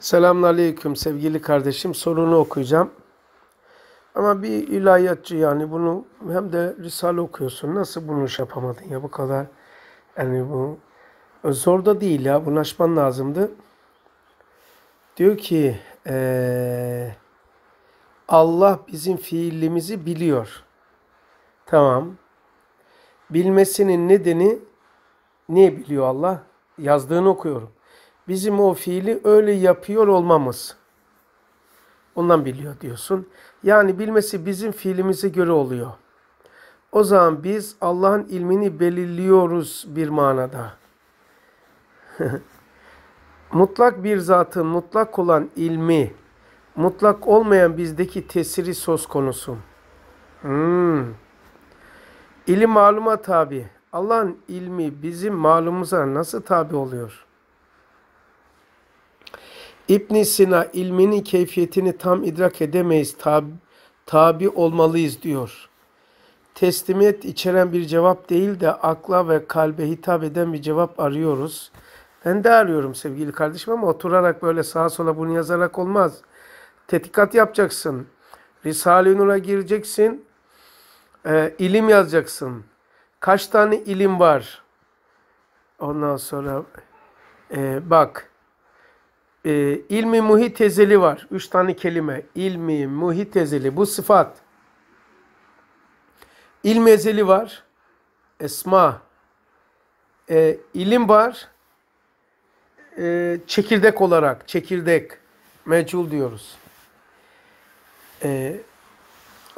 Selamun Aleyküm sevgili kardeşim. Sorunu okuyacağım. Ama bir ilahiyatçı yani bunu hem de Risale okuyorsun. Nasıl bunu iş şey yapamadın ya bu kadar? Yani bu e, zor da değil ya. Bunu açman lazımdı. Diyor ki ee, Allah bizim fiilimizi biliyor. Tamam. Bilmesinin nedeni ne biliyor Allah? Yazdığını okuyorum bizim o fiili öyle yapıyor olmamız. Ondan biliyor diyorsun. Yani bilmesi bizim fiilimize göre oluyor. O zaman biz Allah'ın ilmini belirliyoruz bir manada. mutlak bir zatın mutlak olan ilmi, mutlak olmayan bizdeki tesiri söz konusu. Hmm. İlim maluma tabi. Allah'ın ilmi bizim malumuza nasıl tabi oluyor? İbn Sina ilminin keyfiyetini tam idrak edemeyiz, tabi, tabi olmalıyız diyor. Teslimiyet içeren bir cevap değil de akla ve kalbe hitap eden bir cevap arıyoruz. Ben de arıyorum sevgili kardeşim ama oturarak böyle sağa sola bunu yazarak olmaz. Tetikat yapacaksın. Risale-i Nur'a gireceksin. E, ilim yazacaksın. Kaç tane ilim var? Ondan sonra e, bak e, ilmi muhit tezeli var. Üç tane kelime. İlmi muhit tezeli. Bu sıfat. İlm ezeli var. Esma. E, ilim var. E, çekirdek olarak. Çekirdek. Mecul diyoruz. E,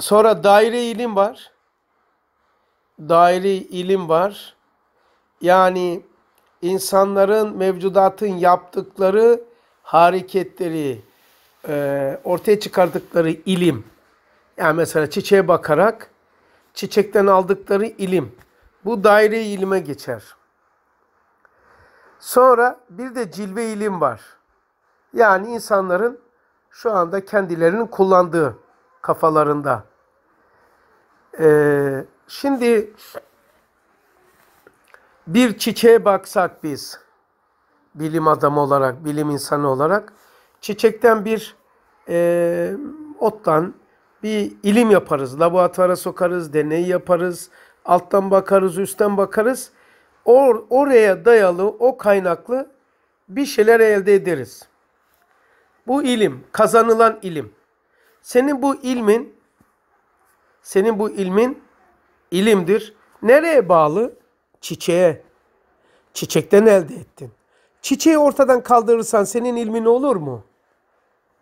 sonra daire ilim var. Daire ilim var. Yani insanların mevcudatın yaptıkları hareketleri, e, ortaya çıkardıkları ilim, yani mesela çiçeğe bakarak çiçekten aldıkları ilim, bu daire ilime geçer. Sonra bir de cilve ilim var. Yani insanların şu anda kendilerinin kullandığı kafalarında. Ee, şimdi bir çiçeğe baksak biz bilim adamı olarak, bilim insanı olarak çiçekten bir e, ottan bir ilim yaparız. Laboratuvara sokarız, deney yaparız, alttan bakarız, üstten bakarız. Or, oraya dayalı, o kaynaklı bir şeyler elde ederiz. Bu ilim, kazanılan ilim. Senin bu ilmin, senin bu ilmin ilimdir. Nereye bağlı? Çiçeğe. Çiçekten elde ettin. Çiçeği ortadan kaldırırsan senin ilmin olur mu?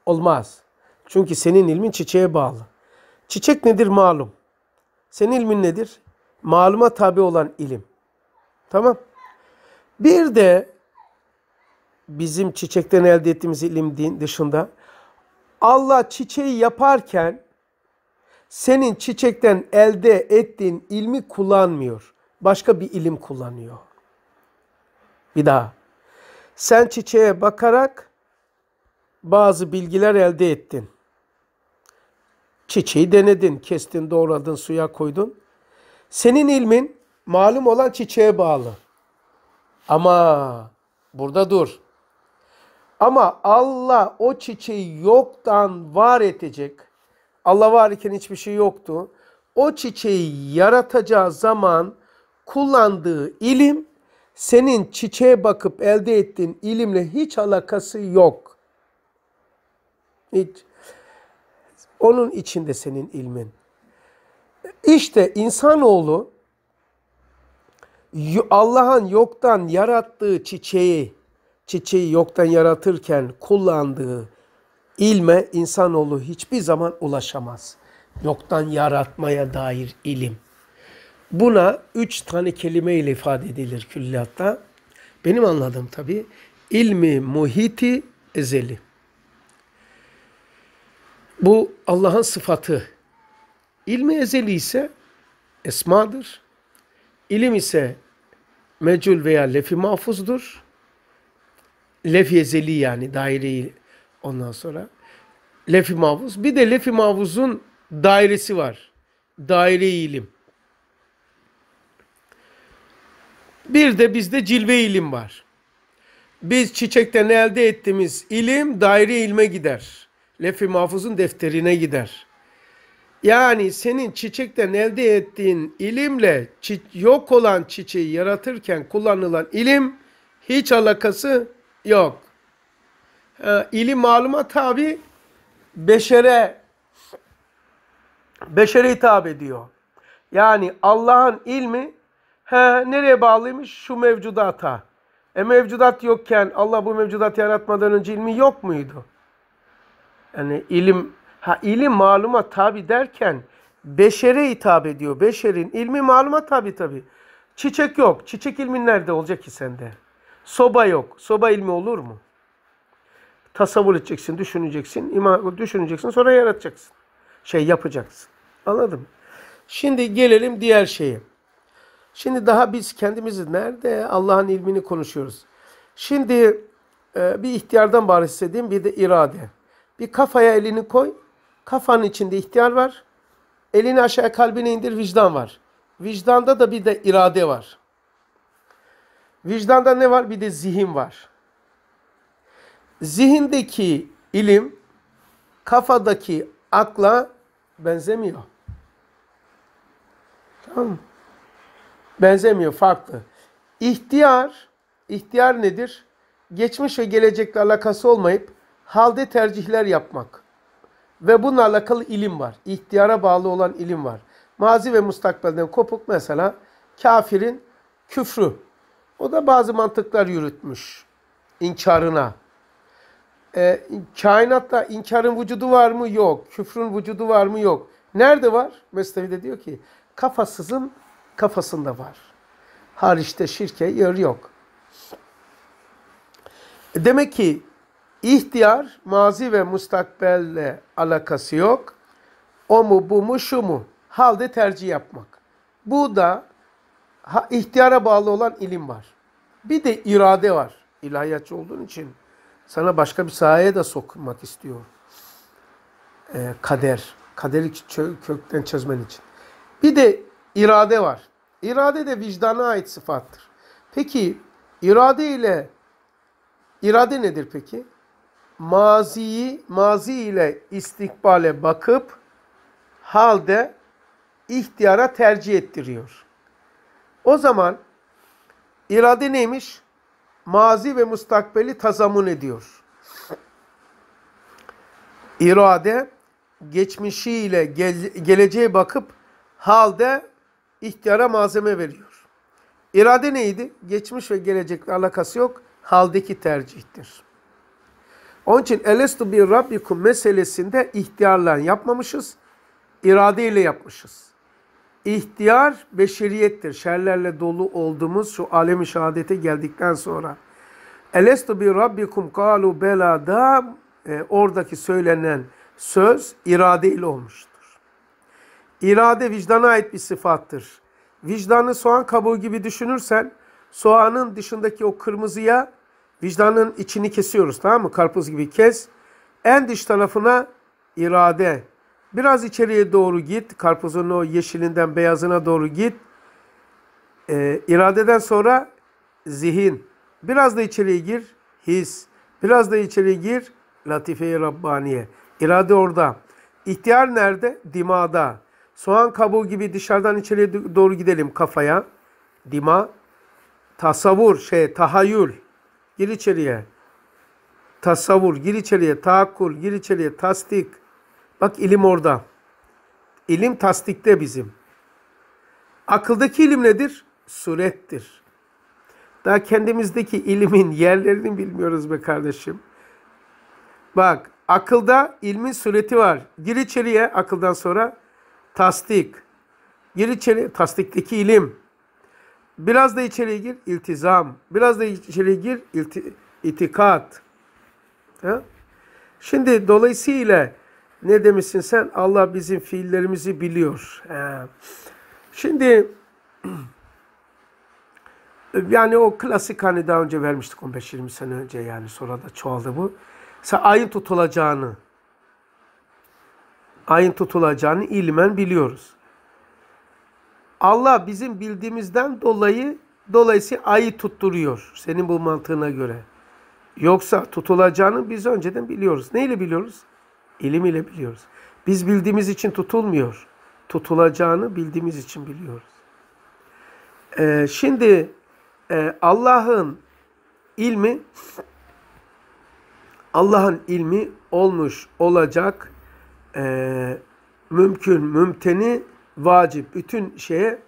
Olmaz. Çünkü senin ilmin çiçeğe bağlı. Çiçek nedir malum. Senin ilmin nedir? Maluma tabi olan ilim. Tamam. Bir de bizim çiçekten elde ettiğimiz ilim dışında Allah çiçeği yaparken senin çiçekten elde ettiğin ilmi kullanmıyor. Başka bir ilim kullanıyor. Bir daha. Sen çiçeğe bakarak bazı bilgiler elde ettin. Çiçeği denedin, kestin, doğradın, suya koydun. Senin ilmin malum olan çiçeğe bağlı. Ama burada dur. Ama Allah o çiçeği yoktan var edecek. Allah var iken hiçbir şey yoktu. O çiçeği yaratacağı zaman kullandığı ilim senin çiçeğe bakıp elde ettiğin ilimle hiç alakası yok. Hiç. Onun içinde senin ilmin. İşte insanoğlu Allah'ın yoktan yarattığı çiçeği, çiçeği yoktan yaratırken kullandığı ilme insanoğlu hiçbir zaman ulaşamaz. Yoktan yaratmaya dair ilim. Buna üç tane kelime ile ifade edilir külliyatta. Benim anladığım tabi ilmi muhiti ezeli. Bu Allah'ın sıfatı. İlmi ezeli ise esmadır. İlim ise mecul veya lefi mahfuzdur. Lefi ezeli yani daireyi ondan sonra. Lefi mahfuz. Bir de lefi mahfuzun dairesi var. Daire ilim. Bir de bizde cilve ilim var. Biz çiçekten elde ettiğimiz ilim daire ilme gider. Lefi Mahfuz'un defterine gider. Yani senin çiçekten elde ettiğin ilimle yok olan çiçeği yaratırken kullanılan ilim hiç alakası yok. İlim ilim maluma tabi beşere beşere hitap ediyor. Yani Allah'ın ilmi He nereye bağlıymış? Şu mevcudata. E mevcudat yokken Allah bu mevcudat yaratmadan önce ilmi yok muydu? Yani ilim, ha ilim maluma tabi derken beşere hitap ediyor. Beşerin ilmi maluma tabi tabi. Çiçek yok. Çiçek ilmin nerede olacak ki sende? Soba yok. Soba ilmi olur mu? Tasavvur edeceksin, düşüneceksin, düşüneceksin sonra yaratacaksın. Şey yapacaksın. Anladın mı? Şimdi gelelim diğer şeye. Şimdi daha biz kendimizi nerede Allah'ın ilmini konuşuyoruz. Şimdi e, bir ihtiyardan bahsedeyim bir de irade. Bir kafaya elini koy. Kafanın içinde ihtiyar var. Elini aşağıya kalbine indir vicdan var. Vicdanda da bir de irade var. Vicdanda ne var? Bir de zihin var. Zihindeki ilim kafadaki akla benzemiyor. Tamam mı? Benzemiyor, farklı. İhtiyar, ihtiyar nedir? Geçmiş ve gelecekle alakası olmayıp halde tercihler yapmak. Ve bununla alakalı ilim var. İhtiyara bağlı olan ilim var. Mazi ve mustakbelden kopuk mesela kafirin küfrü. O da bazı mantıklar yürütmüş inkarına. E, kainatta inkarın vücudu var mı? Yok. Küfrün vücudu var mı? Yok. Nerede var? Mesnevi'de diyor ki kafasızın kafasında var. Hariçte şirke yer yok. Demek ki ihtiyar mazi ve mustakbelle alakası yok. O mu bu mu şu mu? Halde tercih yapmak. Bu da ihtiyara bağlı olan ilim var. Bir de irade var. İlahiyatçı olduğun için sana başka bir sahaya da sokmak istiyor. Ee, kader. Kaderi kökten çözmen için. Bir de irade var. İrade de vicdana ait sıfattır. Peki irade ile irade nedir peki? Maziyi mazi ile istikbale bakıp halde ihtiyara tercih ettiriyor. O zaman irade neymiş? Mazi ve mustakbeli tazamun ediyor. İrade geçmişiyle gel geleceğe bakıp halde ihtiyara malzeme veriyor. İrade neydi? Geçmiş ve gelecekle alakası yok. Haldeki tercihtir. Onun için elestu bir rabbikum meselesinde ihtiyarla yapmamışız. iradeyle yapmışız. İhtiyar beşeriyettir. Şerlerle dolu olduğumuz şu alemi şehadete geldikten sonra. Elestu bir rabbikum kalu belada e, oradaki söylenen söz irade ile olmuştu. İrade vicdana ait bir sıfattır. Vicdanı soğan kabuğu gibi düşünürsen soğanın dışındaki o kırmızıya vicdanın içini kesiyoruz tamam mı? Karpuz gibi kes. En dış tarafına irade. Biraz içeriye doğru git. Karpuzun o yeşilinden beyazına doğru git. Ee, iradeden sonra zihin. Biraz da içeriye gir. His. Biraz da içeriye gir. Latife-i Rabbaniye. İrade orada. İhtiyar nerede? Dimada. Soğan kabuğu gibi dışarıdan içeriye doğru gidelim kafaya. Dima. Tasavvur, şey, tahayyül. Gir içeriye. Tasavvur, gir içeriye. Tahakkul, gir içeriye. Tasdik. Bak ilim orada. İlim tasdikte bizim. Akıldaki ilim nedir? Surettir. Daha kendimizdeki ilimin yerlerini bilmiyoruz be kardeşim. Bak akılda ilmin sureti var. Gir içeriye akıldan sonra tasdik. Gir içeri tasdikteki ilim. Biraz da içeri gir iltizam. Biraz da içeri gir ilti, itikat. Ha? Şimdi dolayısıyla ne demişsin sen? Allah bizim fiillerimizi biliyor. Ha. Şimdi yani o klasik hani daha önce vermiştik 15-20 sene önce yani sonra da çoğaldı bu. Sen ayın tutulacağını ayın tutulacağını ilmen biliyoruz. Allah bizim bildiğimizden dolayı dolayısıyla ayı tutturuyor senin bu mantığına göre. Yoksa tutulacağını biz önceden biliyoruz. Neyle biliyoruz? İlim ile biliyoruz. Biz bildiğimiz için tutulmuyor. Tutulacağını bildiğimiz için biliyoruz. Ee, şimdi e, Allah'ın ilmi Allah'ın ilmi olmuş olacak e, mümkün, mümteni, vacip bütün şeye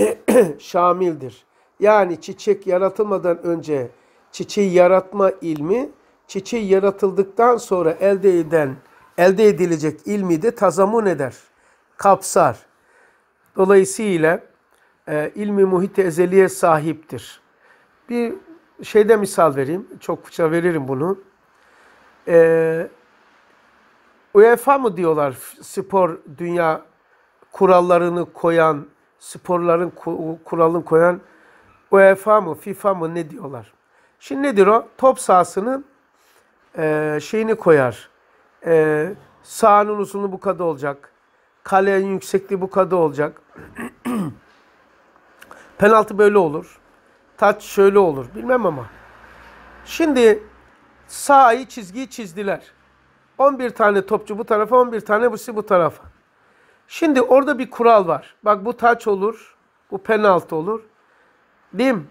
şamildir. Yani çiçek yaratılmadan önce çiçeği yaratma ilmi, çiçeği yaratıldıktan sonra elde eden elde edilecek ilmi de tazamun eder, kapsar. Dolayısıyla e, ilmi muhit ezeliye sahiptir. Bir şeyde misal vereyim, çok kısa veririm bunu. Eee UEFA mı diyorlar spor dünya kurallarını koyan, sporların kuralını koyan UEFA mı, FIFA mı ne diyorlar. Şimdi nedir o? Top sahasının e, şeyini koyar. E, sahanın uzunluğu bu kadar olacak. Kalenin yüksekliği bu kadar olacak. Penaltı böyle olur. Taç şöyle olur. Bilmem ama. Şimdi sahayı çizgiyi çizdiler. 11 tane topçu bu tarafa, 11 tane bu bu tarafa. Şimdi orada bir kural var. Bak bu taç olur, bu penaltı olur. Değil mi?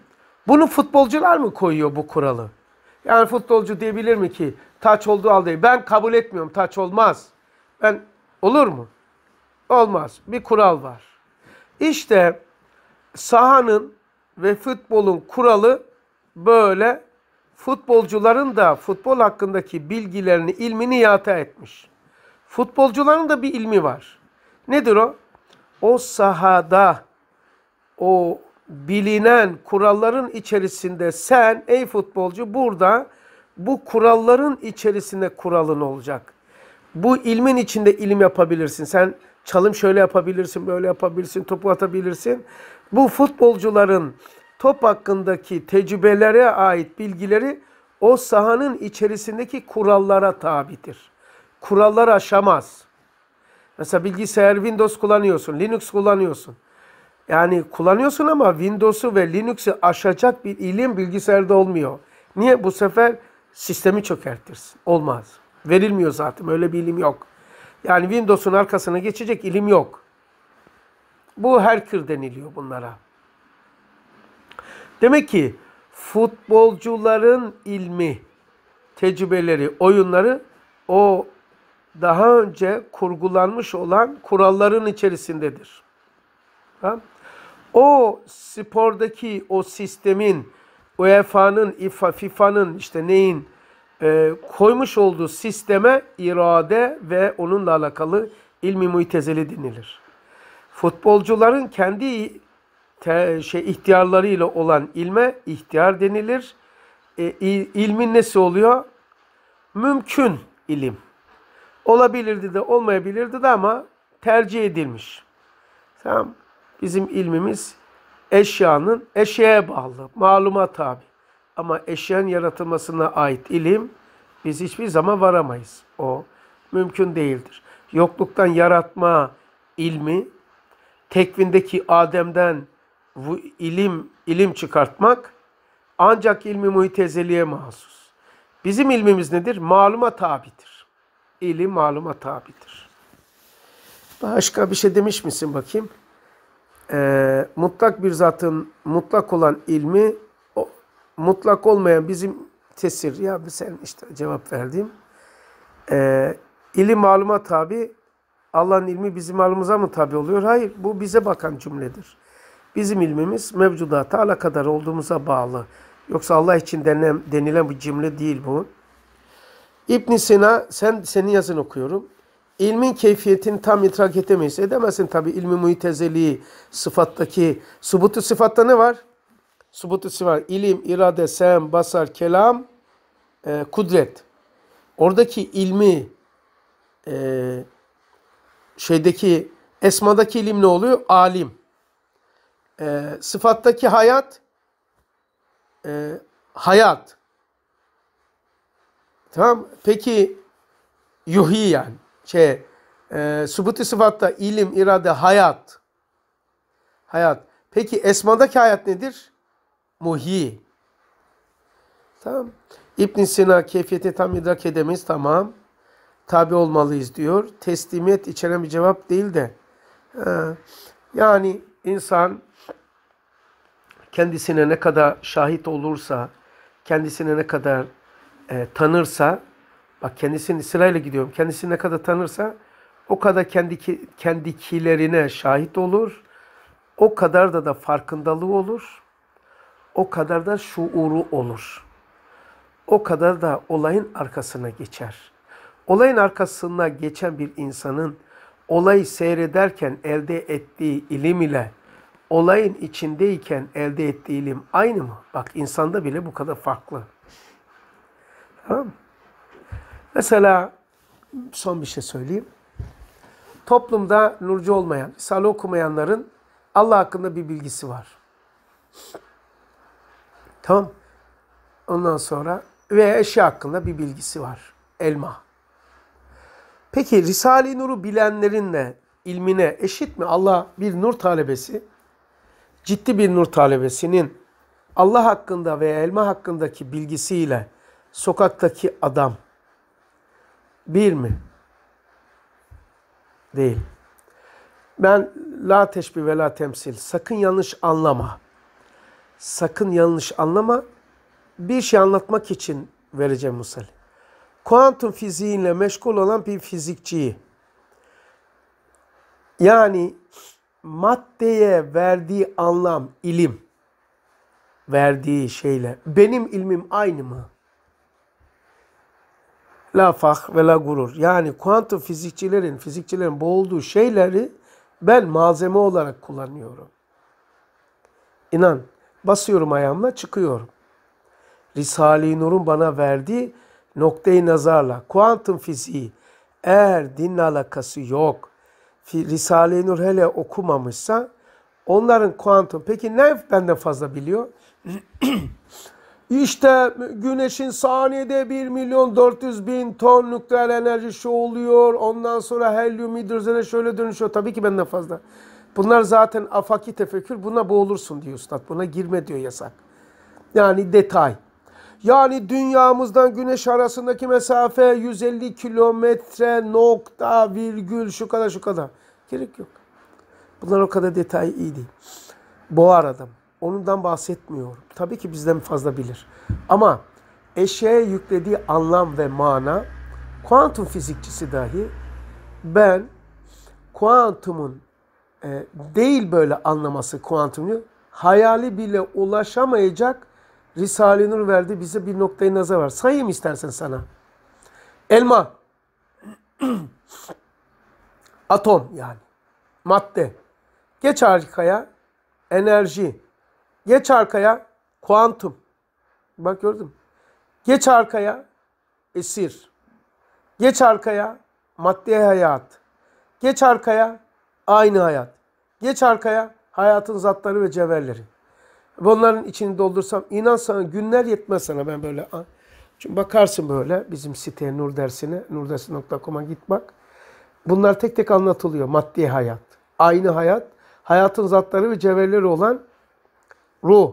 Bunu futbolcular mı koyuyor bu kuralı? Yani futbolcu diyebilir mi ki taç olduğu halde ben kabul etmiyorum taç olmaz. Ben olur mu? Olmaz. Bir kural var. İşte sahanın ve futbolun kuralı böyle futbolcuların da futbol hakkındaki bilgilerini, ilmini yata etmiş. Futbolcuların da bir ilmi var. Nedir o? O sahada, o bilinen kuralların içerisinde sen ey futbolcu burada bu kuralların içerisinde kuralın olacak. Bu ilmin içinde ilim yapabilirsin. Sen çalım şöyle yapabilirsin, böyle yapabilirsin, topu atabilirsin. Bu futbolcuların top hakkındaki tecrübelere ait bilgileri o sahanın içerisindeki kurallara tabidir. Kurallar aşamaz. Mesela bilgisayar Windows kullanıyorsun, Linux kullanıyorsun. Yani kullanıyorsun ama Windows'u ve Linux'u aşacak bir ilim bilgisayarda olmuyor. Niye? Bu sefer sistemi çökertirsin. Olmaz. Verilmiyor zaten. Öyle bir ilim yok. Yani Windows'un arkasına geçecek ilim yok. Bu hacker deniliyor bunlara. Demek ki futbolcuların ilmi, tecrübeleri, oyunları o daha önce kurgulanmış olan kuralların içerisindedir. O spordaki o sistemin, UEFA'nın, FIFA'nın işte neyin e, koymuş olduğu sisteme irade ve onunla alakalı ilmi muitezeli denilir. Futbolcuların kendi te, şey ihtiyarlarıyla olan ilme ihtiyar denilir. E, ilmin nesi oluyor? Mümkün ilim. Olabilirdi de olmayabilirdi de ama tercih edilmiş. Tamam. Bizim ilmimiz eşyanın eşeğe bağlı, maluma tabi. Ama eşyanın yaratılmasına ait ilim biz hiçbir zaman varamayız. O mümkün değildir. Yokluktan yaratma ilmi, tekvindeki Adem'den bu ilim ilim çıkartmak ancak ilmi muhtezeliye mahsus. Bizim ilmimiz nedir? Maluma tabidir. İlim maluma tabidir. Başka bir şey demiş misin bakayım? Ee, mutlak bir zatın mutlak olan ilmi o, mutlak olmayan bizim tesir. Ya sen işte cevap verdim. Ee, ilim maluma tabi. Allah'ın ilmi bizim malımıza mı tabi oluyor? Hayır. Bu bize bakan cümledir. Bizim ilmimiz mevcudata alakadar olduğumuza bağlı. Yoksa Allah için denilen, denilen bir cümle değil bu. İbn Sina, sen, senin yazın okuyorum. İlmin keyfiyetini tam itirak edemeyiz. Edemezsin tabi ilmi muitezeliği sıfattaki. Subutu sıfatta ne var? Subutu sıfat. İlim, irade, sem, basar, kelam, e, kudret. Oradaki ilmi e, şeydeki esmadaki ilim ne oluyor? Alim. E, sıfattaki hayat e, hayat. Tamam Peki yuhi yani şey e, subuti sıfatta ilim, irade, hayat. Hayat. Peki esmadaki hayat nedir? Muhi. Tamam. ibn Sina keyfiyeti tam idrak edemeyiz. Tamam. Tabi olmalıyız diyor. Teslimiyet içeren bir cevap değil de. Ha. Yani insan kendisine ne kadar şahit olursa, kendisine ne kadar e, tanırsa, bak kendisini sırayla gidiyorum, kendisini ne kadar tanırsa o kadar kendi kendikilerine şahit olur, o kadar da da farkındalığı olur, o kadar da şuuru olur. O kadar da olayın arkasına geçer. Olayın arkasına geçen bir insanın olayı seyrederken elde ettiği ilim ile olayın içindeyken elde ettiği ilim aynı mı? Bak insanda bile bu kadar farklı. Tamam Mesela son bir şey söyleyeyim. Toplumda nurcu olmayan, risale okumayanların Allah hakkında bir bilgisi var. Tamam. Ondan sonra ve eşi hakkında bir bilgisi var. Elma. Peki Risale-i Nur'u bilenlerinle ilmine eşit mi? Allah bir nur talebesi ciddi bir nur talebesinin Allah hakkında veya elma hakkındaki bilgisiyle sokaktaki adam bir mi? Değil. Ben la teşbih ve la temsil. Sakın yanlış anlama. Sakın yanlış anlama. Bir şey anlatmak için vereceğim misal. Kuantum fiziğiyle meşgul olan bir fizikçiyi yani maddeye verdiği anlam, ilim verdiği şeyle benim ilmim aynı mı? La fah ve la gurur. Yani kuantum fizikçilerin, fizikçilerin boğulduğu şeyleri ben malzeme olarak kullanıyorum. İnan, basıyorum ayağımla çıkıyorum. Risale-i Nur'un bana verdiği noktayı nazarla kuantum fiziği eğer dinle alakası yok, Risale-i Nur hele okumamışsa onların kuantum. Peki ne benden fazla biliyor? İşte güneşin saniyede 1 milyon 400 bin ton nükleer enerji şu oluyor. Ondan sonra helyum hidrojene şöyle dönüşüyor. Tabii ki benden fazla. Bunlar zaten afaki tefekkür. Buna boğulursun diyor üstad. Buna girme diyor yasak. Yani detay. Yani dünyamızdan güneş arasındaki mesafe 150 kilometre nokta virgül şu kadar şu kadar. Gerek yok. Bunlar o kadar detay iyi değil. Boğar adam. Onundan bahsetmiyorum. Tabii ki bizden fazla bilir. Ama eşyaya yüklediği anlam ve mana kuantum fizikçisi dahi ben kuantumun e, değil böyle anlaması kuantumunu hayali bile ulaşamayacak Risale-i Nur verdi bize bir noktayı nazar var. Sayayım istersen sana. Elma. Atom yani. Madde. Geç arkaya enerji. Geç arkaya kuantum. Bak gördüm. Geç arkaya esir. Geç arkaya maddi hayat. Geç arkaya aynı hayat. Geç arkaya hayatın zatları ve cevherleri. Bunların içini doldursam inan sana günler yetmez sana ben böyle. Çünkü ah. bakarsın böyle bizim siteye Nur Dersi'ne, nurdersi.com'a git bak. Bunlar tek tek anlatılıyor. Maddi hayat, aynı hayat, hayatın zatları ve cevherleri olan ruh.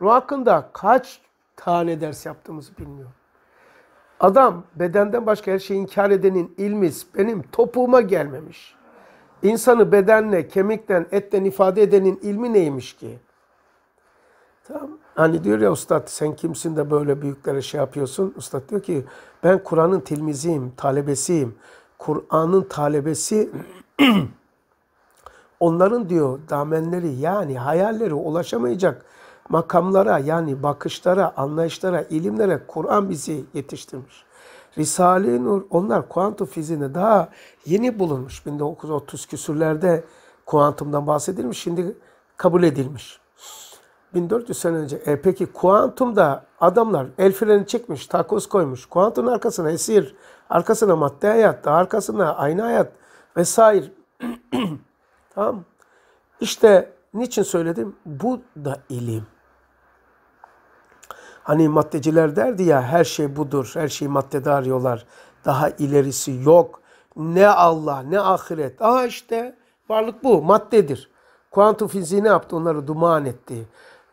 Ruh hakkında kaç tane ders yaptığımızı bilmiyor. Adam bedenden başka her şeyi inkar edenin ilmiz benim topuğuma gelmemiş. İnsanı bedenle, kemikten, etten ifade edenin ilmi neymiş ki? Tamam. Hani diyor ya ustad sen kimsin de böyle büyüklere şey yapıyorsun. Ustad diyor ki ben Kur'an'ın tilmiziyim, talebesiyim. Kur'an'ın talebesi onların diyor damenleri yani hayalleri ulaşamayacak makamlara yani bakışlara, anlayışlara, ilimlere Kur'an bizi yetiştirmiş. Risale-i Nur onlar kuantum fiziğinde daha yeni bulunmuş. 1930 küsürlerde kuantumdan bahsedilmiş. Şimdi kabul edilmiş. 1400 sene önce. E peki kuantumda adamlar el freni çekmiş, takoz koymuş. Kuantumun arkasına esir, arkasına madde hayat, arkasına aynı hayat vesaire. tamam İşte niçin söyledim? Bu da ilim. Hani maddeciler derdi ya her şey budur, her şeyi maddede arıyorlar. Daha ilerisi yok. Ne Allah, ne ahiret. Aha işte varlık bu, maddedir. Kuantum fiziği ne yaptı? Onları duman etti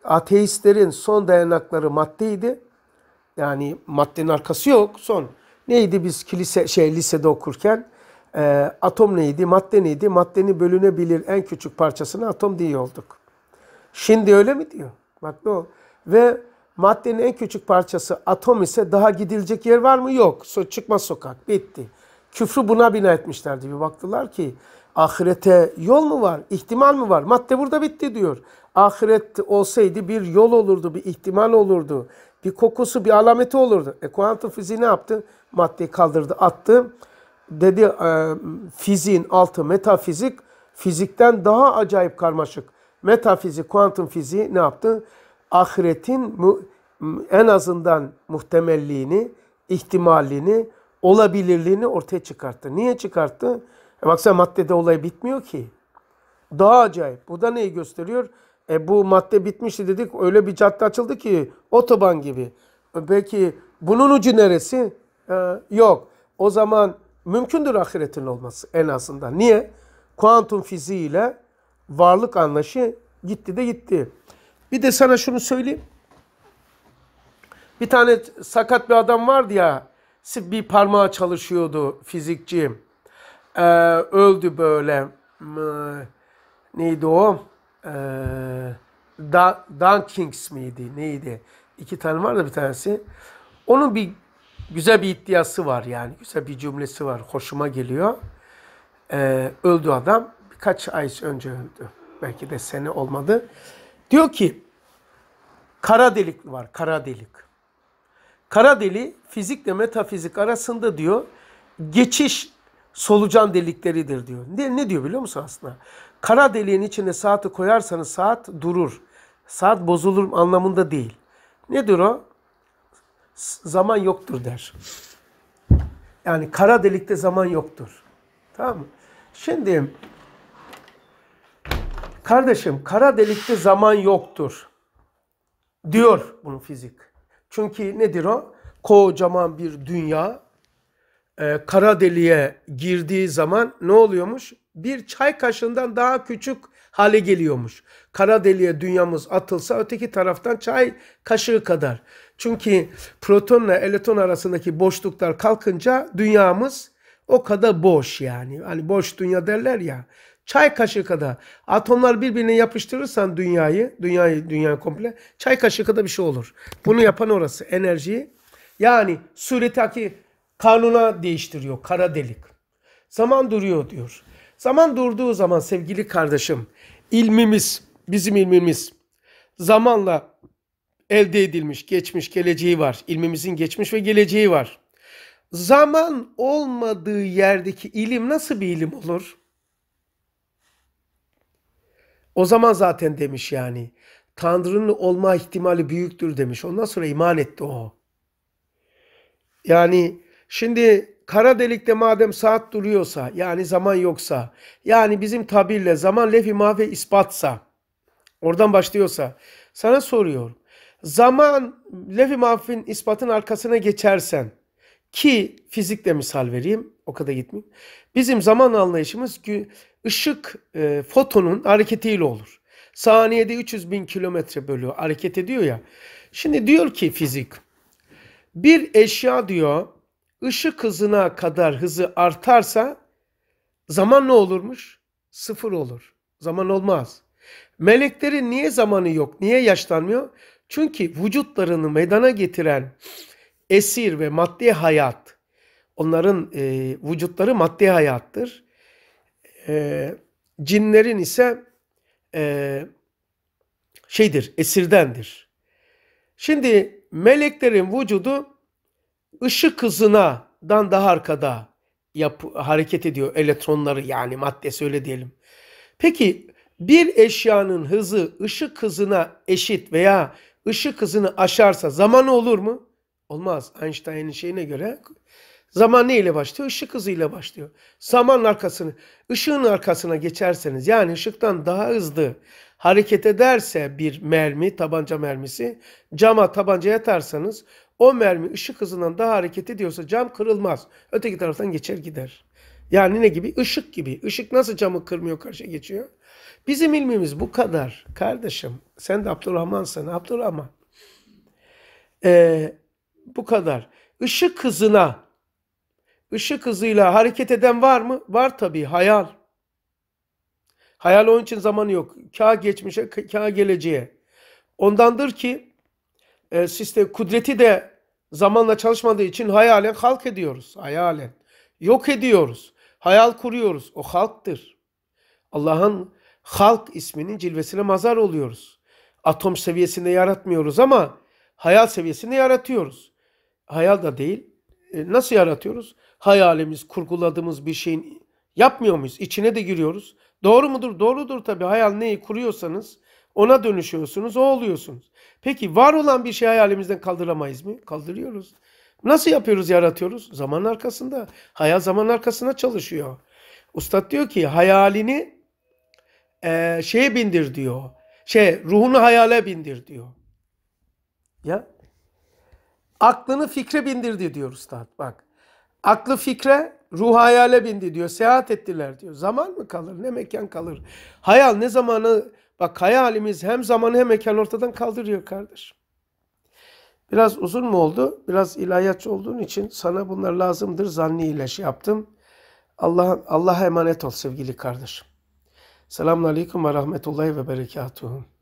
ateistlerin son dayanakları maddeydi. Yani maddenin arkası yok. Son neydi biz kilise şey lisede okurken e, atom neydi, madde neydi? Maddenin bölünebilir en küçük parçasına atom diye olduk. Şimdi öyle mi diyor? Bak ne Ve maddenin en küçük parçası atom ise daha gidilecek yer var mı? Yok. So çıkmaz sokak. Bitti. Küfrü buna bina etmişlerdi. Bir baktılar ki ahirete yol mu var? İhtimal mi var? Madde burada bitti diyor ahiret olsaydı bir yol olurdu, bir ihtimal olurdu. Bir kokusu, bir alameti olurdu. E kuantum fiziği ne yaptı? Maddeyi kaldırdı, attı. Dedi e, fiziğin altı metafizik, fizikten daha acayip karmaşık. Metafizik, kuantum fiziği ne yaptı? Ahiretin en azından muhtemelliğini, ihtimalini, olabilirliğini ortaya çıkarttı. Niye çıkarttı? E baksana maddede olay bitmiyor ki. Daha acayip. Bu da neyi gösteriyor? E bu madde bitmişti dedik. Öyle bir cadde açıldı ki otoban gibi. E, peki bunun ucu neresi? Ee, yok. O zaman mümkündür ahiretin olması en azından. Niye? Kuantum fiziğiyle varlık anlayışı gitti de gitti. Bir de sana şunu söyleyeyim. Bir tane sakat bir adam vardı ya bir parmağı çalışıyordu fizikçi. Ee, öldü böyle. Ee, neydi o? Ee, da, Dunkings miydi neydi? İki tane var da bir tanesi. Onun bir güzel bir iddiası var yani. Güzel bir cümlesi var. Hoşuma geliyor. E, öldü adam. Birkaç ay önce öldü. Belki de sene olmadı. Diyor ki kara delik var. Kara delik. Kara deli fizikle metafizik arasında diyor geçiş solucan delikleridir diyor. Ne, ne diyor biliyor musun aslında? Kara deliğin içine saati koyarsanız saat durur. Saat bozulur anlamında değil. Nedir o? Zaman yoktur der. Yani kara delikte zaman yoktur. Tamam mı? Şimdi kardeşim kara delikte zaman yoktur. Diyor bunu fizik. Çünkü nedir o? Kocaman bir dünya e, kara deliğe girdiği zaman ne oluyormuş? bir çay kaşığından daha küçük hale geliyormuş. Kara deliğe dünyamız atılsa öteki taraftan çay kaşığı kadar. Çünkü protonla elektron arasındaki boşluklar kalkınca dünyamız o kadar boş yani. Hani boş dünya derler ya. Çay kaşığı kadar. Atomlar birbirine yapıştırırsan dünyayı, dünyayı, dünyayı komple çay kaşığı kadar bir şey olur. Bunu yapan orası enerjiyi. Yani suretaki kanuna değiştiriyor kara delik. Zaman duruyor diyor. Zaman durduğu zaman sevgili kardeşim ilmimiz, bizim ilmimiz zamanla elde edilmiş, geçmiş, geleceği var. İlmimizin geçmiş ve geleceği var. Zaman olmadığı yerdeki ilim nasıl bir ilim olur? O zaman zaten demiş yani. Tanrı'nın olma ihtimali büyüktür demiş. Ondan sonra iman etti o. Yani şimdi kara delikte madem saat duruyorsa yani zaman yoksa yani bizim tabirle zaman lefi mafe ispatsa oradan başlıyorsa sana soruyorum. Zaman lefi mafin ispatın arkasına geçersen ki fizikle misal vereyim o kadar gitmeyeyim. Bizim zaman anlayışımız ki ışık e, fotonun hareketiyle olur. Saniyede 300 bin kilometre bölüyor hareket ediyor ya. Şimdi diyor ki fizik bir eşya diyor ışık hızına kadar hızı artarsa zaman ne olurmuş? Sıfır olur. Zaman olmaz. Meleklerin niye zamanı yok? Niye yaşlanmıyor? Çünkü vücutlarını meydana getiren esir ve maddi hayat, onların e, vücutları maddi hayattır. E, cinlerin ise e, şeydir, esirdendir. Şimdi meleklerin vücudu ışık hızına dan daha arkada yap hareket ediyor elektronları yani madde öyle diyelim. Peki bir eşyanın hızı ışık hızına eşit veya ışık hızını aşarsa zaman olur mu? Olmaz. Einstein'in şeyine göre zaman neyle başlıyor? Işık hızıyla başlıyor. Zaman arkasını, ışığın arkasına geçerseniz yani ışıktan daha hızlı hareket ederse bir mermi, tabanca mermisi, cama tabanca yatarsanız o mermi ışık hızından daha hareket ediyorsa cam kırılmaz. Öteki taraftan geçer gider. Yani ne gibi? Işık gibi. Işık nasıl camı kırmıyor karşıya geçiyor? Bizim ilmimiz bu kadar. Kardeşim sen de Abdurrahman'sın. Abdurrahman. Ee, bu kadar. Işık hızına, ışık hızıyla hareket eden var mı? Var tabii. Hayal. Hayal onun için zamanı yok. Kâ geçmişe, kâ geleceğe. Ondandır ki e, sistem kudreti de zamanla çalışmadığı için hayalen halk ediyoruz. Hayalen. Yok ediyoruz. Hayal kuruyoruz. O halktır. Allah'ın halk isminin cilvesine mazar oluyoruz. Atom seviyesinde yaratmıyoruz ama hayal seviyesinde yaratıyoruz. Hayal da değil. E, nasıl yaratıyoruz? Hayalimiz, kurguladığımız bir şeyin yapmıyor muyuz? İçine de giriyoruz. Doğru mudur? Doğrudur tabii. Hayal neyi kuruyorsanız ona dönüşüyorsunuz, o oluyorsunuz. Peki var olan bir şey hayalimizden kaldıramayız mı? Kaldırıyoruz. Nasıl yapıyoruz, yaratıyoruz? Zaman arkasında. Hayal zaman arkasına çalışıyor. Ustad diyor ki hayalini e, şeye bindir diyor. Şey, ruhunu hayale bindir diyor. Ya aklını fikre bindirdi diyor ustad. Bak. Aklı fikre, ruh hayale bindi diyor. Seyahat ettiler diyor. Zaman mı kalır, ne mekan kalır? Hayal ne zamanı Bak hayalimiz hem zamanı hem mekanı ortadan kaldırıyor kardeş. Biraz uzun mu oldu? Biraz ilahiyatçı olduğun için sana bunlar lazımdır zanniyle şey yaptım. Allah Allah'a emanet ol sevgili kardeşim. Selamun Aleyküm ve Rahmetullahi ve Berekatuhu.